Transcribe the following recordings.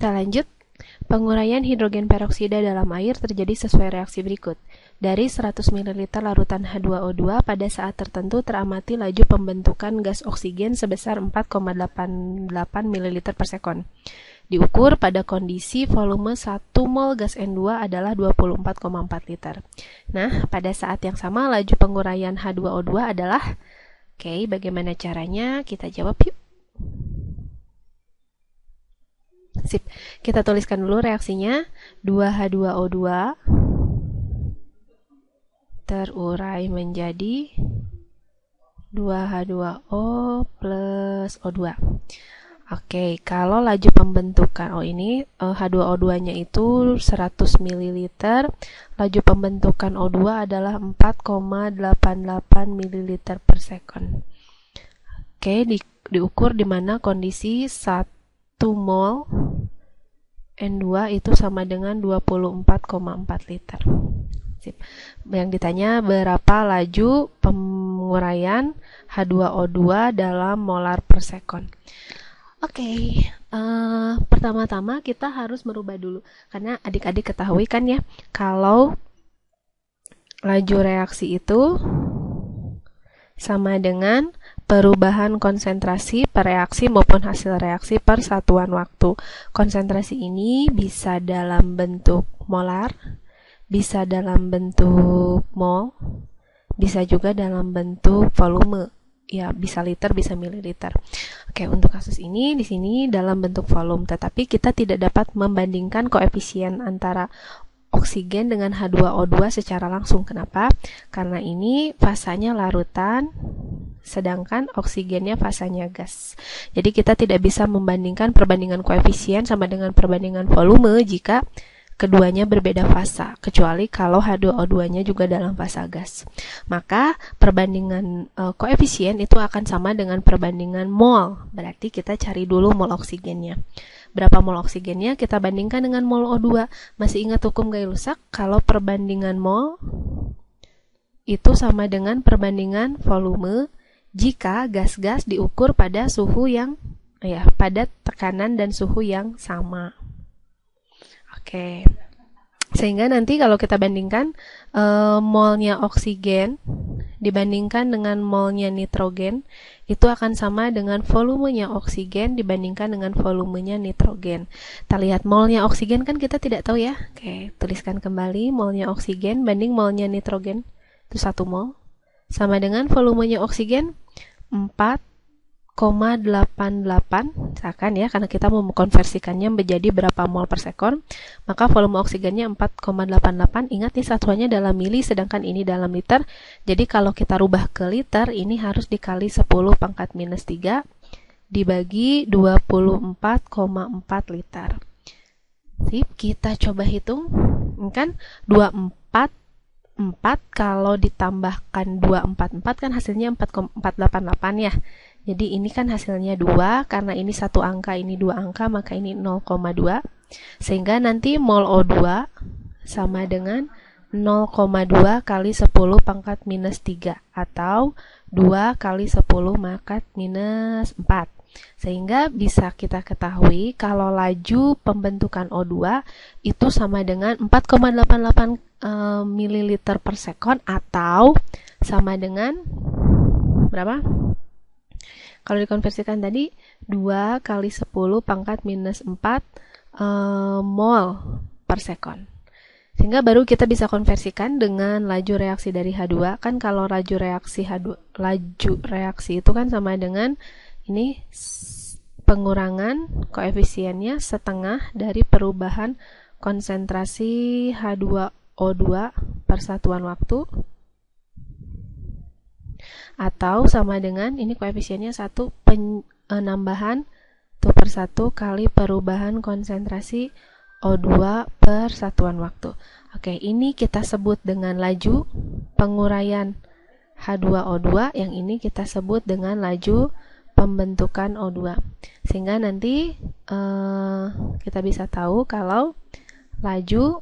Kita lanjut. Penguraian hidrogen peroksida dalam air terjadi sesuai reaksi berikut. Dari 100 ml larutan H2O2 pada saat tertentu teramati laju pembentukan gas oksigen sebesar 4,88 ml per sekon. Diukur pada kondisi volume 1 mol gas N2 adalah 24,4 liter. Nah, pada saat yang sama laju penguraian H2O2 adalah Oke, bagaimana caranya? Kita jawab yuk. Sip, kita tuliskan dulu reaksinya 2H2O2 terurai menjadi 2H2O plus O2 Oke, kalau laju pembentukan oh eh, O ini H2O2-nya itu 100 ml, laju pembentukan O2 adalah 4,88 ml per second. Oke, di, diukur di mana kondisi 1 mol N2 itu sama dengan 24,4 liter. Sip. Yang ditanya berapa laju penguraian H2O2 dalam molar per second. Oke, okay. uh, eh, pertama-tama kita harus merubah dulu karena adik-adik ketahui kan ya kalau laju reaksi itu sama dengan perubahan konsentrasi per reaksi maupun hasil reaksi per satuan waktu. Konsentrasi ini bisa dalam bentuk molar, bisa dalam bentuk mol, bisa juga dalam bentuk volume. Ya, bisa liter, bisa mililiter. Oke, untuk kasus ini di sini dalam bentuk volume, tetapi kita tidak dapat membandingkan koefisien antara oksigen dengan H2O2 secara langsung. Kenapa? Karena ini fasanya larutan sedangkan oksigennya fasanya gas. Jadi kita tidak bisa membandingkan perbandingan koefisien sama dengan perbandingan volume jika keduanya berbeda fasa, kecuali kalau H2O2-nya juga dalam fasa gas. Maka perbandingan e, koefisien itu akan sama dengan perbandingan mol. Berarti kita cari dulu mol oksigennya. Berapa mol oksigennya kita bandingkan dengan mol O2. Masih ingat hukum Gay rusak? Kalau perbandingan mol itu sama dengan perbandingan volume jika gas-gas diukur pada suhu yang ya pada tekanan dan suhu yang sama. Oke. Sehingga nanti kalau kita bandingkan e, molnya oksigen dibandingkan dengan molnya nitrogen itu akan sama dengan volumenya oksigen dibandingkan dengan volumenya nitrogen. Kita lihat molnya oksigen kan kita tidak tahu ya. Oke, tuliskan kembali molnya oksigen banding molnya nitrogen itu satu mol sama dengan volumenya oksigen 4,88 misalkan ya karena kita mau mengkonversikannya menjadi berapa mol per sekon maka volume oksigennya 4,88 ingat nih satuannya dalam mili sedangkan ini dalam liter jadi kalau kita rubah ke liter ini harus dikali 10 pangkat minus 3 dibagi 24,4 liter sip kita coba hitung kan 24 4 kalau ditambahkan 244 kan hasilnya 4,488 ya. Jadi ini kan hasilnya 2 karena ini satu angka ini dua angka maka ini 0,2 sehingga nanti mol O2 sama dengan 0,2 kali 10 pangkat minus 3 atau 2 kali 10 pangkat minus 4 sehingga bisa kita ketahui kalau laju pembentukan O2 itu sama dengan 4,88 Eh, mililiter per second atau sama dengan berapa? Kalau dikonversikan tadi 2 kali 10 pangkat minus 4 e, eh, mol per second. Sehingga baru kita bisa konversikan dengan laju reaksi dari H2. Kan kalau laju reaksi H2, laju reaksi itu kan sama dengan ini pengurangan koefisiennya setengah dari perubahan konsentrasi H2 O2 persatuan waktu atau sama dengan ini koefisiennya satu penambahan satu persatu kali perubahan konsentrasi O2 per satuan waktu. Oke, ini kita sebut dengan laju penguraian H2O2, yang ini kita sebut dengan laju pembentukan O2. Sehingga nanti eh, kita bisa tahu kalau laju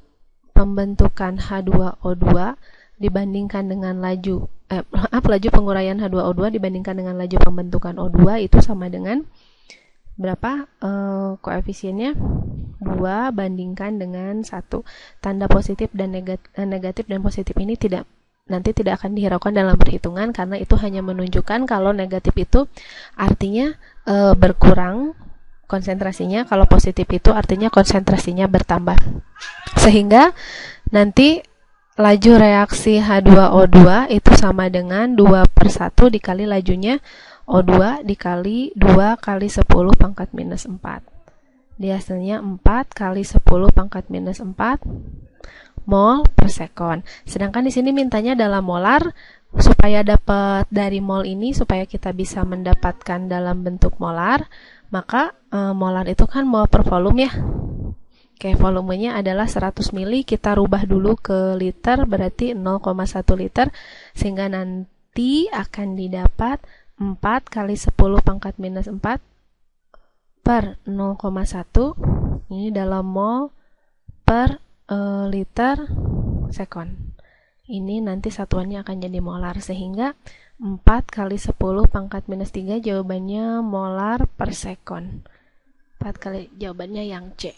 pembentukan H2O2 dibandingkan dengan laju eh, maaf laju penguraian H2O2 dibandingkan dengan laju pembentukan O2 itu sama dengan berapa eh, koefisiennya 2 bandingkan dengan 1 tanda positif dan negatif, eh, negatif dan positif ini tidak nanti tidak akan dihiraukan dalam perhitungan karena itu hanya menunjukkan kalau negatif itu artinya e, berkurang konsentrasinya kalau positif itu artinya konsentrasinya bertambah sehingga nanti laju reaksi H2O2 itu sama dengan 2 per 1 dikali lajunya O2 dikali 2 kali 10 pangkat minus 4 dia hasilnya 4 kali 10 pangkat minus 4 mol per sekon sedangkan di sini mintanya dalam molar Supaya dapat dari mol ini, supaya kita bisa mendapatkan dalam bentuk molar, maka e, molar itu kan mol per volume ya. Oke, volumenya adalah 100 ml, kita rubah dulu ke liter, berarti 0,1 liter, sehingga nanti akan didapat 4 kali 10 pangkat minus 4 per 0,1, ini dalam mol per e, liter sekon ini nanti satuannya akan jadi molar sehingga 4 kali 10 pangkat minus 3 jawabannya molar per sekon 4 kali jawabannya yang C